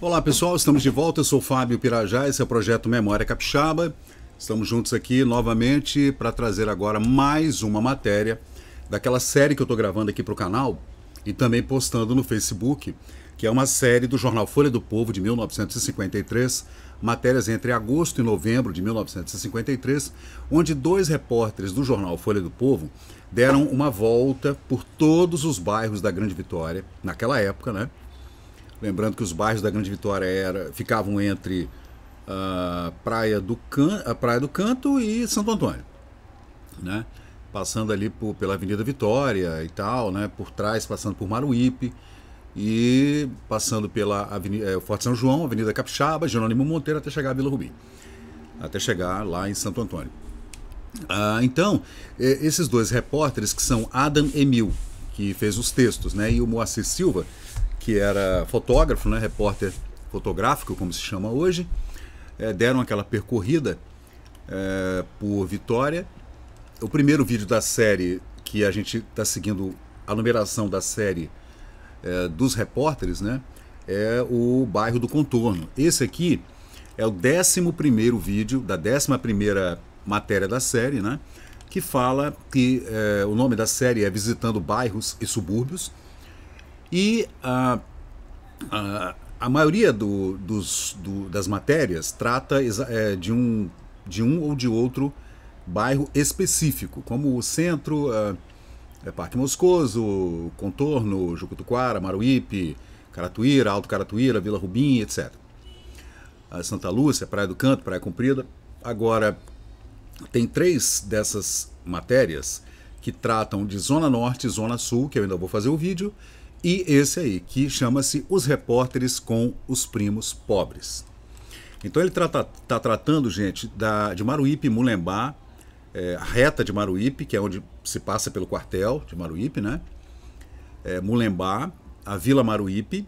Olá pessoal, estamos de volta. Eu sou Fábio Pirajá, esse é o projeto Memória Capixaba. Estamos juntos aqui novamente para trazer agora mais uma matéria daquela série que eu estou gravando aqui para o canal e também postando no Facebook, que é uma série do jornal Folha do Povo de 1953, matérias entre agosto e novembro de 1953, onde dois repórteres do jornal Folha do Povo deram uma volta por todos os bairros da Grande Vitória, naquela época, né? Lembrando que os bairros da Grande Vitória era, ficavam entre uh, Praia, do Can, a Praia do Canto e Santo Antônio. Né? Passando ali por, pela Avenida Vitória e tal, né? por trás, passando por Maruípe e passando pela Avenida, eh, Forte São João, Avenida Capixaba, Jerônimo Monteiro, até chegar a Vila Rubim. Até chegar lá em Santo Antônio. Uh, então, eh, esses dois repórteres, que são Adam Emil, que fez os textos, né, e o Moacir Silva, que era fotógrafo, né, repórter fotográfico, como se chama hoje, é, deram aquela percorrida é, por Vitória. O primeiro vídeo da série, que a gente está seguindo a numeração da série é, dos repórteres, né, é o bairro do Contorno. Esse aqui é o 11 vídeo da 11 matéria da série, né? Que fala que é, o nome da série é Visitando Bairros e Subúrbios. E a, a, a maioria do, dos, do, das matérias trata é, de, um, de um ou de outro bairro específico, como o centro, é, Parque Moscoso, Contorno, Jucutuquara, Maruípe, Caratuíra, Alto Caratuíra, Vila Rubim, etc. A Santa Lúcia, Praia do Canto, Praia Comprida. Agora, tem três dessas matérias que tratam de Zona Norte, Zona Sul, que eu ainda vou fazer o vídeo, e esse aí, que chama-se Os Repórteres com os Primos Pobres. Então ele está tá tratando, gente, da, de Maruípe Mulembá, é, a reta de Maruípe, que é onde se passa pelo quartel de Maruípe, né? É, Mulembá, a Vila Maruípe,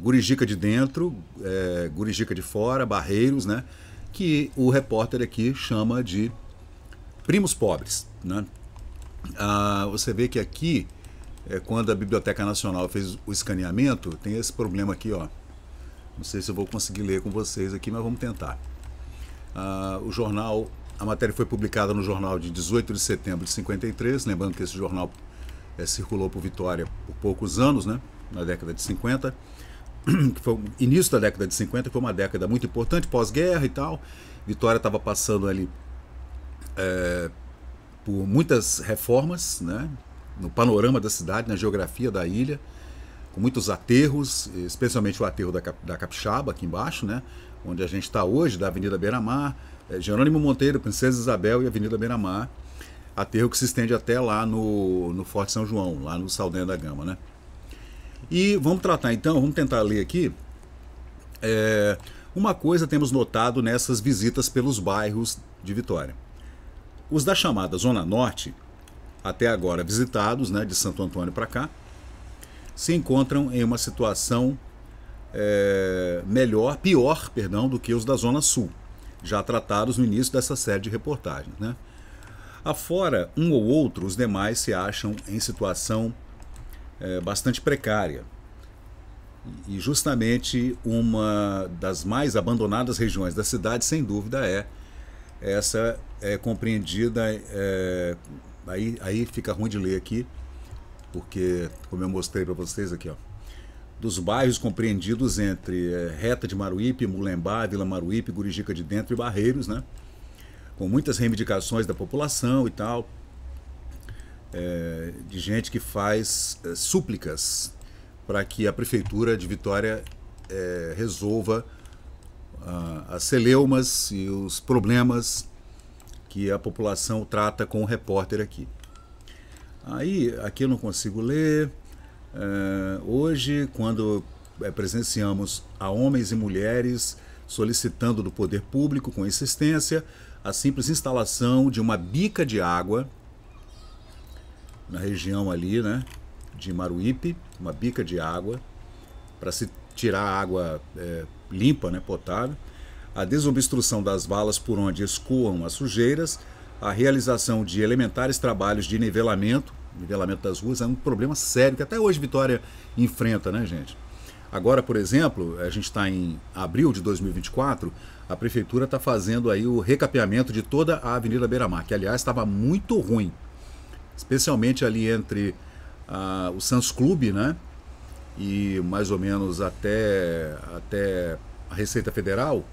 Gurijica de dentro, é, Gurijica de fora, Barreiros, né? Que o repórter aqui chama de primos pobres, né? Ah, você vê que aqui é, quando a Biblioteca Nacional fez o escaneamento, tem esse problema aqui, ó. Não sei se eu vou conseguir ler com vocês aqui, mas vamos tentar. Ah, o jornal, a matéria foi publicada no jornal de 18 de setembro de 53, lembrando que esse jornal é, circulou por Vitória por poucos anos, né? Na década de 50, que foi o início da década de 50, que foi uma década muito importante, pós-guerra e tal. Vitória estava passando ali é, por muitas reformas, né? no panorama da cidade, na geografia da ilha, com muitos aterros, especialmente o aterro da, da Capixaba, aqui embaixo, né? onde a gente está hoje, da Avenida Beira-Mar, é, Jerônimo Monteiro, Princesa Isabel e Avenida Beira-Mar, aterro que se estende até lá no, no Forte São João, lá no Saldanha da Gama. Né? E vamos tratar então, vamos tentar ler aqui. É, uma coisa temos notado nessas visitas pelos bairros de Vitória. Os da chamada Zona Norte até agora visitados, né, de Santo Antônio para cá, se encontram em uma situação é, melhor, pior, perdão, do que os da Zona Sul, já tratados no início dessa série de reportagens. Né? Afora um ou outro, os demais se acham em situação é, bastante precária. E justamente uma das mais abandonadas regiões da cidade, sem dúvida, é essa é, compreendida é, aí, aí fica ruim de ler aqui, porque, como eu mostrei para vocês aqui, ó, dos bairros compreendidos entre é, Reta de Maruípe, Mulembá, Vila Maruípe, Gurijica de Dentro e Barreiros, né? com muitas reivindicações da população e tal, é, de gente que faz é, súplicas para que a prefeitura de Vitória é, resolva ah, as celeumas e os problemas que a população trata com o repórter aqui. Aí, aqui eu não consigo ler. É, hoje, quando eh, presenciamos a homens e mulheres solicitando do poder público com insistência a simples instalação de uma bica de água na região ali, né, de Maruípe, uma bica de água para se tirar água é, limpa, né, potável a desobstrução das valas por onde escoam as sujeiras, a realização de elementares trabalhos de nivelamento, nivelamento das ruas é um problema sério que até hoje Vitória enfrenta, né, gente? Agora, por exemplo, a gente está em abril de 2024, a prefeitura está fazendo aí o recapeamento de toda a Avenida Beira-Mar, que aliás estava muito ruim, especialmente ali entre ah, o Santos Clube, né? E mais ou menos até, até a Receita Federal,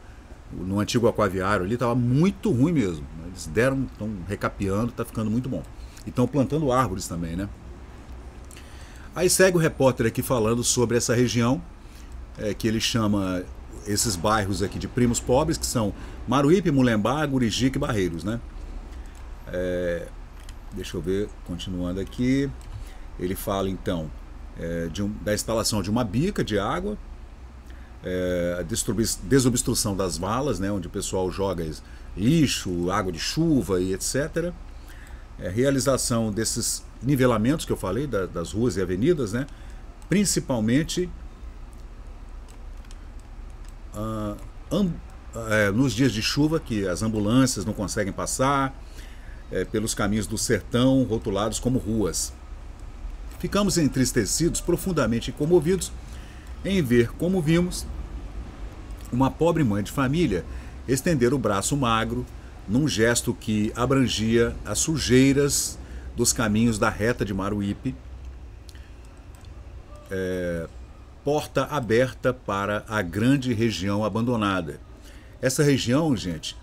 no antigo aquaviário ali estava muito ruim mesmo. Eles deram, estão recapeando, está ficando muito bom. E estão plantando árvores também, né? Aí segue o repórter aqui falando sobre essa região, é, que ele chama esses bairros aqui de primos pobres, que são Maruípe, Mulembá, Gurijique e Barreiros, né? É, deixa eu ver, continuando aqui. Ele fala então é, um, da instalação de uma bica de água é, a desobstrução das valas, né, onde o pessoal joga lixo, água de chuva e etc. É, realização desses nivelamentos que eu falei, da, das ruas e avenidas, né, principalmente ah, amb, é, nos dias de chuva, que as ambulâncias não conseguem passar, é, pelos caminhos do sertão rotulados como ruas. Ficamos entristecidos, profundamente comovidos em ver, como vimos, uma pobre mãe de família estender o braço magro num gesto que abrangia as sujeiras dos caminhos da reta de Maruípe, é, porta aberta para a grande região abandonada. Essa região, gente,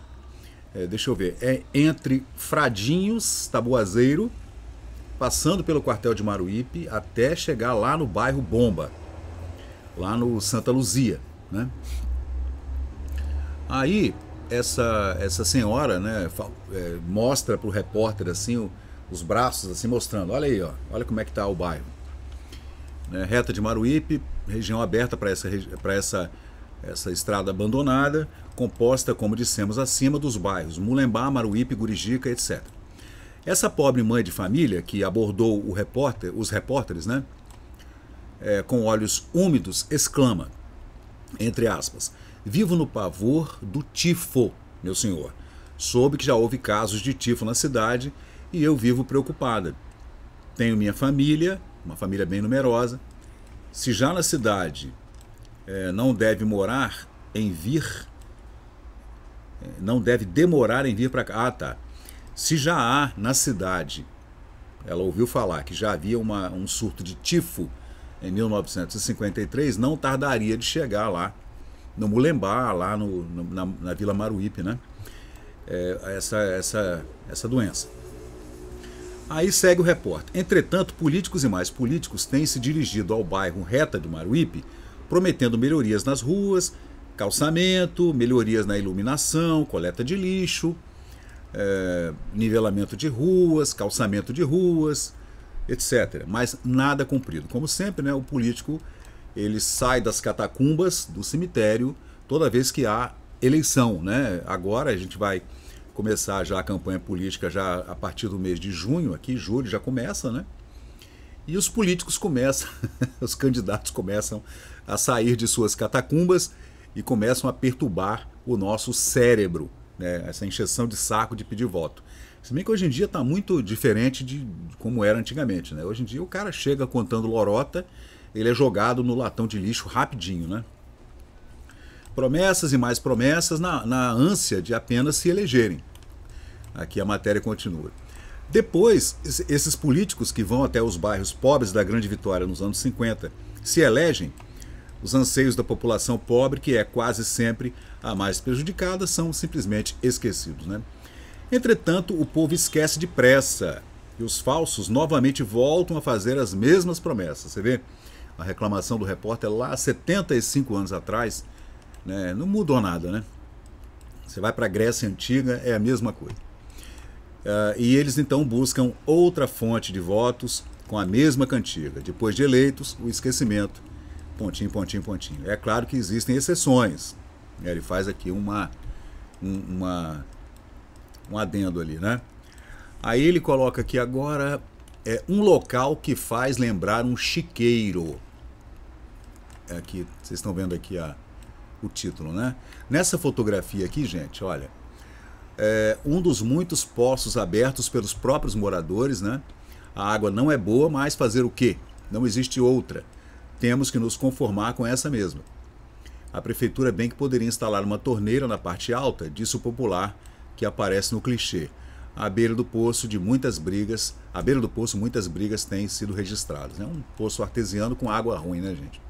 é, deixa eu ver, é entre Fradinhos, Tabuazeiro, passando pelo quartel de Maruípe, até chegar lá no bairro Bomba lá no Santa Luzia, né? Aí essa essa senhora, né, é, mostra para o repórter assim o, os braços assim mostrando, olha aí, ó, olha como é que tá o bairro, né, reta de Maruípe, região aberta para essa para essa essa estrada abandonada, composta, como dissemos acima, dos bairros Mulembá, Maruípe, Gurijica, etc. Essa pobre mãe de família que abordou repórter, os repórteres, né, é, com olhos úmidos, exclama, entre aspas, vivo no pavor do tifo, meu senhor. Soube que já houve casos de tifo na cidade e eu vivo preocupada. Tenho minha família, uma família bem numerosa. Se já na cidade é, não deve morar em vir, é, não deve demorar em vir para cá. Ah, tá. Se já há na cidade, ela ouviu falar que já havia uma, um surto de tifo em 1953, não tardaria de chegar lá, no Mulembá, lá no, no, na, na, Vila Maruípe, né? É, essa, essa, essa doença. Aí segue o repórter. Entretanto, políticos e mais políticos têm se dirigido ao bairro Reta de Maruípe, prometendo melhorias nas ruas, calçamento, melhorias na iluminação, coleta de lixo, é, nivelamento de ruas, calçamento de ruas, etc. Mas nada cumprido. Como sempre, né, o político ele sai das catacumbas do cemitério toda vez que há eleição. Né? Agora a gente vai começar já a campanha política já a partir do mês de junho, aqui julho já começa, né? E os políticos começam, os candidatos começam a sair de suas catacumbas e começam a perturbar o nosso cérebro, né? essa encheção de saco de pedir voto. Se bem que hoje em dia está muito diferente de como era antigamente, né? Hoje em dia o cara chega contando lorota, ele é jogado no latão de lixo rapidinho, né? Promessas e mais promessas na, na ânsia de apenas se elegerem. Aqui a matéria continua. Depois, esses políticos que vão até os bairros pobres da Grande Vitória nos anos 50 se elegem, os anseios da população pobre, que é quase sempre a mais prejudicada, são simplesmente esquecidos. Né? Entretanto, o povo esquece depressa e os falsos novamente voltam a fazer as mesmas promessas. Você vê a reclamação do repórter lá 75 anos atrás, né? não mudou nada, né? Você vai para a Grécia Antiga, é a mesma coisa. Uh, e eles então buscam outra fonte de votos com a mesma cantiga. Depois de eleitos, o esquecimento. Pontinho, pontinho, pontinho. É claro que existem exceções. Ele faz aqui uma, uma um adendo ali, né? Aí ele coloca aqui agora é um local que faz lembrar um chiqueiro. É aqui, vocês estão vendo aqui a, o título, né? Nessa fotografia aqui, gente, olha, é um dos muitos poços abertos pelos próprios moradores, né? A água não é boa, mas fazer o quê? Não existe outra. Temos que nos conformar com essa mesma. A prefeitura bem que poderia instalar uma torneira na parte alta, disse o popular que aparece no clichê. À beira do poço de muitas brigas, à beira do poço muitas brigas têm sido registradas. É né? um poço artesiano com água ruim, né, gente?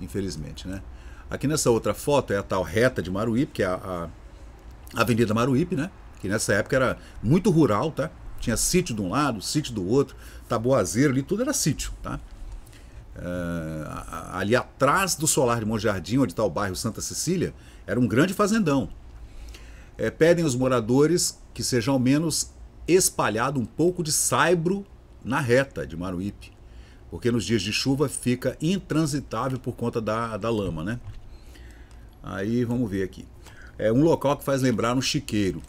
Infelizmente, né? Aqui nessa outra foto é a tal reta de Maruípe, que é a, a Avenida Maruípe, né? Que nessa época era muito rural, tá? Tinha sítio de um lado, sítio do outro, taboazeiro ali, tudo era sítio, tá? Uh, ali atrás do solar de Monjardim, onde está o bairro Santa Cecília, era um grande fazendão é, pedem aos moradores que sejam ao menos espalhado um pouco de saibro na reta de Maruípe, porque nos dias de chuva fica intransitável por conta da, da lama, né? Aí vamos ver aqui. É um local que faz lembrar um chiqueiro.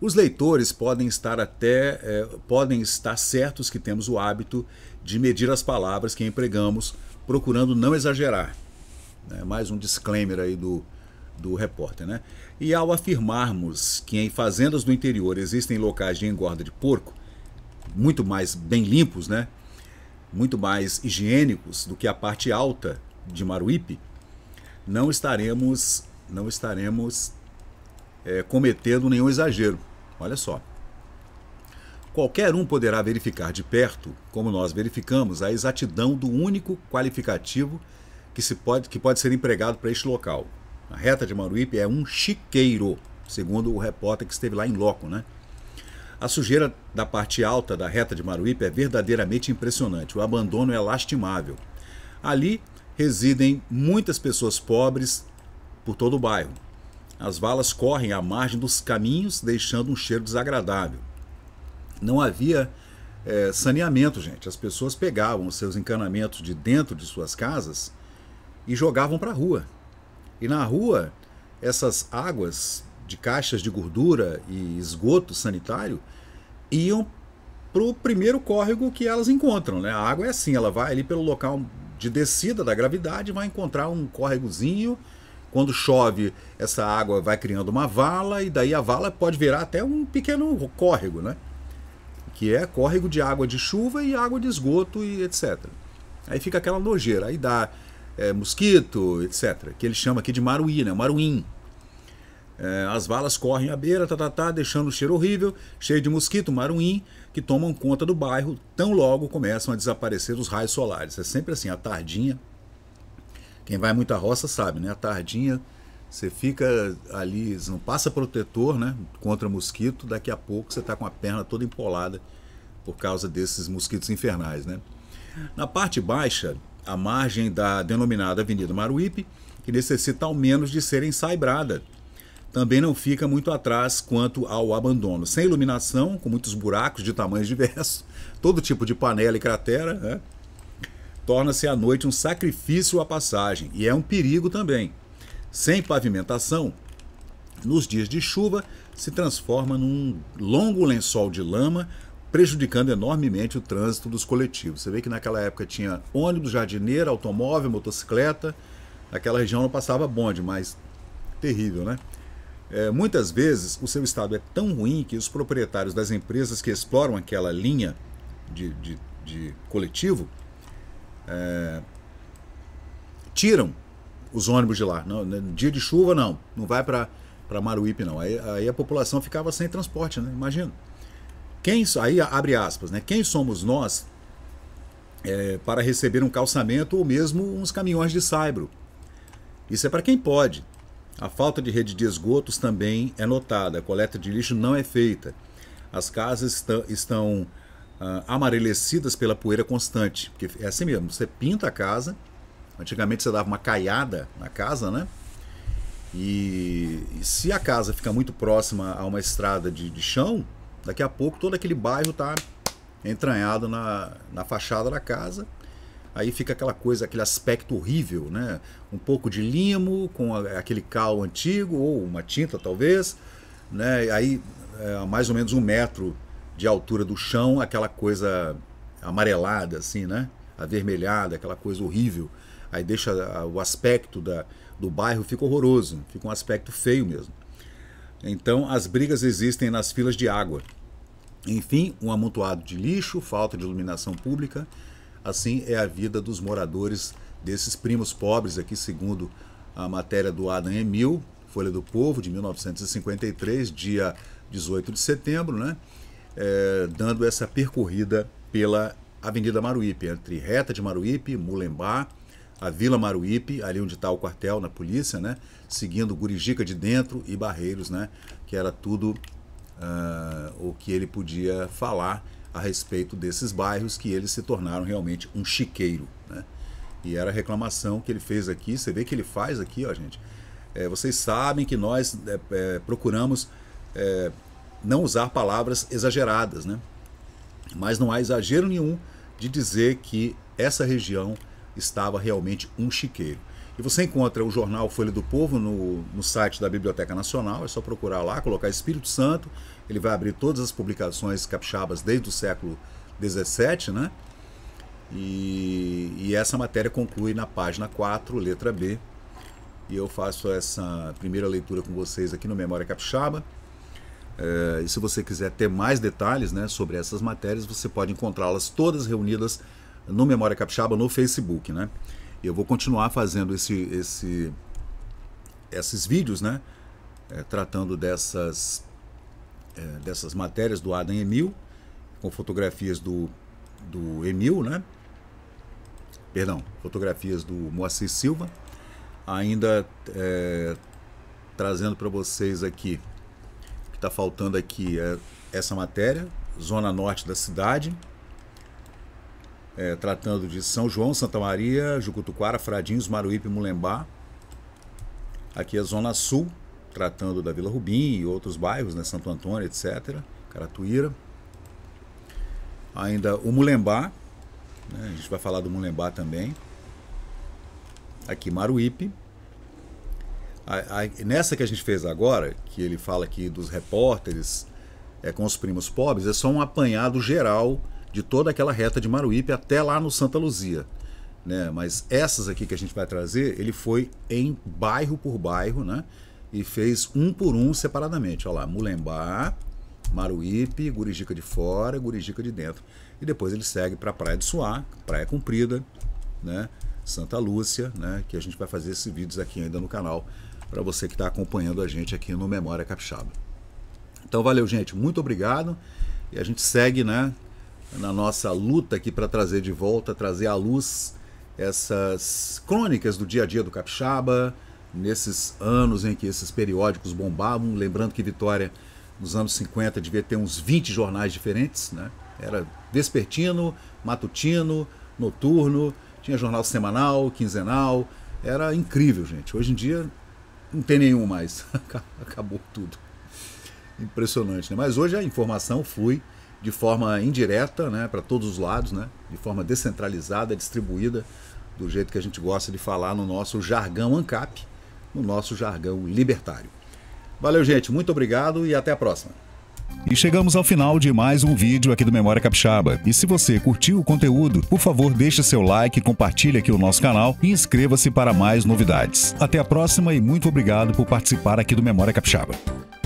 Os leitores podem estar até é, podem estar certos que temos o hábito de medir as palavras que empregamos, procurando não exagerar. É mais um disclaimer aí do do repórter, né? E ao afirmarmos que em fazendas do interior existem locais de engorda de porco, muito mais bem limpos, né? Muito mais higiênicos do que a parte alta de Maruípe, não estaremos, não estaremos é, cometendo nenhum exagero. Olha só. Qualquer um poderá verificar de perto, como nós verificamos, a exatidão do único qualificativo que, se pode, que pode ser empregado para este local, a reta de Maruípe é um chiqueiro, segundo o repórter que esteve lá em loco, né? A sujeira da parte alta da reta de Maruípe é verdadeiramente impressionante. O abandono é lastimável. Ali residem muitas pessoas pobres por todo o bairro. As valas correm à margem dos caminhos, deixando um cheiro desagradável. Não havia é, saneamento, gente. As pessoas pegavam os seus encanamentos de dentro de suas casas e jogavam para a rua. E na rua, essas águas de caixas de gordura e esgoto sanitário iam para o primeiro córrego que elas encontram. Né? A água é assim, ela vai ali pelo local de descida da gravidade, vai encontrar um córregozinho. Quando chove, essa água vai criando uma vala e daí a vala pode virar até um pequeno córrego, né? Que é córrego de água de chuva e água de esgoto e etc. Aí fica aquela nojeira. Aí dá é, mosquito, etc. Que ele chama aqui de maruí, né? Maruim. É, as valas correm à beira, tá, tá, tá, deixando o cheiro horrível, cheio de mosquito, maruim, que tomam conta do bairro. Tão logo começam a desaparecer os raios solares. É sempre assim, à tardinha. Quem vai muito à roça sabe, né? À tardinha você fica ali, não passa protetor, né? Contra mosquito, daqui a pouco você está com a perna toda empolada por causa desses mosquitos infernais, né? Na parte baixa à margem da denominada Avenida Maruípe, que necessita ao menos de ser ensaibrada. Também não fica muito atrás quanto ao abandono. Sem iluminação, com muitos buracos de tamanhos diversos, todo tipo de panela e cratera, né? torna-se à noite um sacrifício à passagem e é um perigo também. Sem pavimentação, nos dias de chuva, se transforma num longo lençol de lama prejudicando enormemente o trânsito dos coletivos. Você vê que naquela época tinha ônibus, jardineira, automóvel, motocicleta. Naquela região não passava bonde, mas terrível, né? É, muitas vezes o seu estado é tão ruim que os proprietários das empresas que exploram aquela linha de, de, de coletivo é, tiram os ônibus de lá. Não, né, dia de chuva, não. Não vai para Maruípe, não. Aí, aí a população ficava sem transporte, né? Imagina. Quem, aí abre aspas, né? Quem somos nós é, para receber um calçamento ou mesmo uns caminhões de saibro? Isso é para quem pode. A falta de rede de esgotos também é notada. A coleta de lixo não é feita. As casas estão ah, amarelecidas pela poeira constante. Porque é assim mesmo, você pinta a casa. Antigamente você dava uma caiada na casa, né? E, e se a casa fica muito próxima a uma estrada de, de chão, Daqui a pouco todo aquele bairro tá entranhado na, na fachada da casa. Aí fica aquela coisa, aquele aspecto horrível, né? Um pouco de limo com a, aquele cal antigo, ou uma tinta talvez, né? Aí é, mais ou menos um metro de altura do chão, aquela coisa amarelada, assim, né? Avermelhada, aquela coisa horrível. Aí deixa o aspecto da, do bairro fica horroroso, fica um aspecto feio mesmo. Então, as brigas existem nas filas de água. Enfim, um amontoado de lixo, falta de iluminação pública. Assim é a vida dos moradores desses primos pobres aqui, segundo a matéria do Adam Emil, Folha do Povo, de 1953, dia 18 de setembro, né? É, dando essa percorrida pela Avenida Maruípe, entre Reta de Maruípe, Mulembá, a Vila Maruípe, ali onde está o quartel na polícia, né? Seguindo Gurijica de dentro e Barreiros, né? Que era tudo uh, o que ele podia falar a respeito desses bairros que eles se tornaram realmente um chiqueiro, né? E era a reclamação que ele fez aqui. Você vê que ele faz aqui, ó, gente. É, vocês sabem que nós é, é, procuramos é, não usar palavras exageradas, né? Mas não há exagero nenhum de dizer que essa região estava realmente um chiqueiro. E você encontra o jornal Folha do Povo no, no site da Biblioteca Nacional, é só procurar lá, colocar Espírito Santo, ele vai abrir todas as publicações capixabas desde o século XVII, né? E, e essa matéria conclui na página 4, letra B. E eu faço essa primeira leitura com vocês aqui no Memória Capixaba. É, e se você quiser ter mais detalhes né, sobre essas matérias, você pode encontrá-las todas reunidas no Memória Capixaba no Facebook, né? Eu vou continuar fazendo esse, esse, esses vídeos, né? É, tratando dessas, é, dessas matérias do Adam Emil, com fotografias do, do Emil, né? Perdão, fotografias do Moacir Silva. Ainda é, trazendo para vocês aqui, o que está faltando aqui é essa matéria, Zona Norte da cidade, é, tratando de São João, Santa Maria, Jucutuquara, Fradinhos, Maruípe, Mulembá. Aqui é a Zona Sul, tratando da Vila Rubim e outros bairros, né, Santo Antônio, etc. Caratuíra. Ainda o Mulembá, né, a gente vai falar do Mulembá também. Aqui Maruípe. A, a, nessa que a gente fez agora, que ele fala aqui dos repórteres é, com os primos pobres, é só um apanhado geral de toda aquela reta de Maruípe até lá no Santa Luzia. Né? Mas essas aqui que a gente vai trazer, ele foi em bairro por bairro, né? E fez um por um separadamente. Olha lá, Mulembá, Maruípe, Gurijica de fora, Gurijica de dentro. E depois ele segue para Praia de Suá, Praia Comprida, né? Santa Lúcia, né? Que a gente vai fazer esses vídeos aqui ainda no canal para você que está acompanhando a gente aqui no Memória Capixaba. Então valeu, gente. Muito obrigado. E a gente segue, né? na nossa luta aqui para trazer de volta, trazer à luz essas crônicas do dia a dia do capixaba, nesses anos em que esses periódicos bombavam. Lembrando que Vitória, nos anos 50, devia ter uns 20 jornais diferentes, né? Era vespertino, matutino, noturno, tinha jornal semanal, quinzenal. Era incrível, gente. Hoje em dia não tem nenhum mais. Acabou tudo. Impressionante, né? Mas hoje a informação flui de forma indireta, né, para todos os lados, né, de forma descentralizada, distribuída, do jeito que a gente gosta de falar no nosso jargão ANCAP, no nosso jargão libertário. Valeu, gente, muito obrigado e até a próxima. E chegamos ao final de mais um vídeo aqui do Memória Capixaba. E se você curtiu o conteúdo, por favor, deixe seu like, compartilhe aqui o nosso canal e inscreva-se para mais novidades. Até a próxima e muito obrigado por participar aqui do Memória Capixaba.